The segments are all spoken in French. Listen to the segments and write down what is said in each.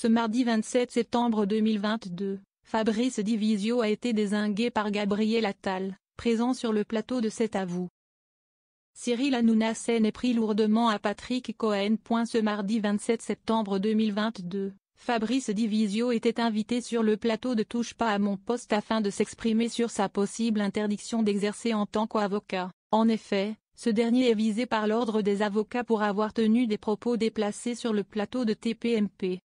Ce mardi 27 septembre 2022, Fabrice Divisio a été désingué par Gabriel Attal, présent sur le plateau de cet avou. Cyril Hanouna s'en est pris lourdement à Patrick Cohen. Ce mardi 27 septembre 2022, Fabrice Divisio était invité sur le plateau de Touche pas à mon poste afin de s'exprimer sur sa possible interdiction d'exercer en tant qu'avocat. En effet, ce dernier est visé par l'ordre des avocats pour avoir tenu des propos déplacés sur le plateau de TPMP.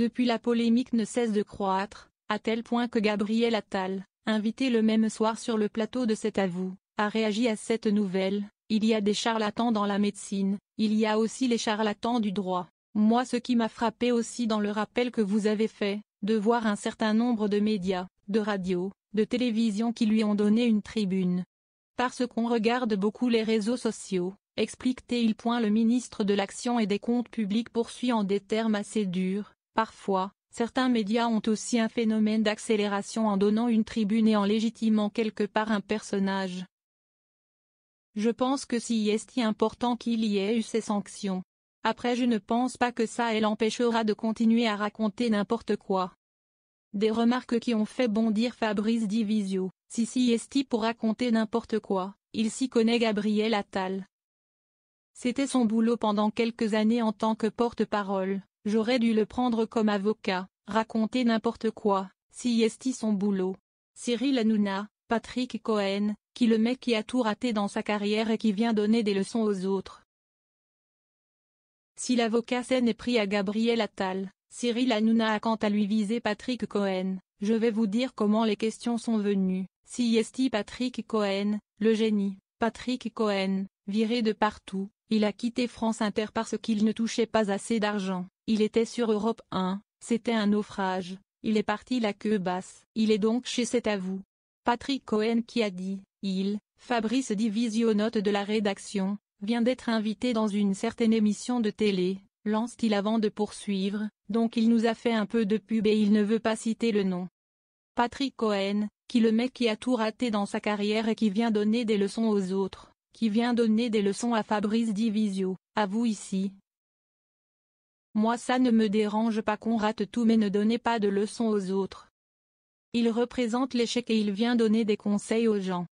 Depuis la polémique ne cesse de croître, à tel point que Gabriel Attal, invité le même soir sur le plateau de cet avou, a réagi à cette nouvelle, il y a des charlatans dans la médecine, il y a aussi les charlatans du droit. Moi ce qui m'a frappé aussi dans le rappel que vous avez fait, de voir un certain nombre de médias, de radios, de télévisions qui lui ont donné une tribune. Parce qu'on regarde beaucoup les réseaux sociaux, explique-t-il. Le ministre de l'Action et des Comptes publics poursuit en des termes assez durs, Parfois, certains médias ont aussi un phénomène d'accélération en donnant une tribune et en légitimant quelque part un personnage. Je pense que si est important qu'il y ait eu ces sanctions. Après je ne pense pas que ça elle empêchera de continuer à raconter n'importe quoi. Des remarques qui ont fait bondir Fabrice Divisio, si si pour raconter n'importe quoi, il s'y connaît Gabriel Attal. C'était son boulot pendant quelques années en tant que porte-parole. J'aurais dû le prendre comme avocat, raconter n'importe quoi, si son boulot. Cyril Hanouna, Patrick Cohen, qui le mec qui a tout raté dans sa carrière et qui vient donner des leçons aux autres. Si l'avocat s'est est pris à Gabriel Attal, Cyril Hanouna a quant à lui visé Patrick Cohen, je vais vous dire comment les questions sont venues, si Patrick Cohen, le génie, Patrick Cohen, viré de partout, il a quitté France Inter parce qu'il ne touchait pas assez d'argent. Il était sur Europe 1, c'était un naufrage, il est parti la queue basse. Il est donc chez cet avou. Patrick Cohen qui a dit, il, Fabrice note de la rédaction, vient d'être invité dans une certaine émission de télé, lance-t-il avant de poursuivre, donc il nous a fait un peu de pub et il ne veut pas citer le nom. Patrick Cohen, qui le mec qui a tout raté dans sa carrière et qui vient donner des leçons aux autres, qui vient donner des leçons à Fabrice Divisio, à vous ici, moi ça ne me dérange pas qu'on rate tout mais ne donnez pas de leçons aux autres. Il représente l'échec et il vient donner des conseils aux gens.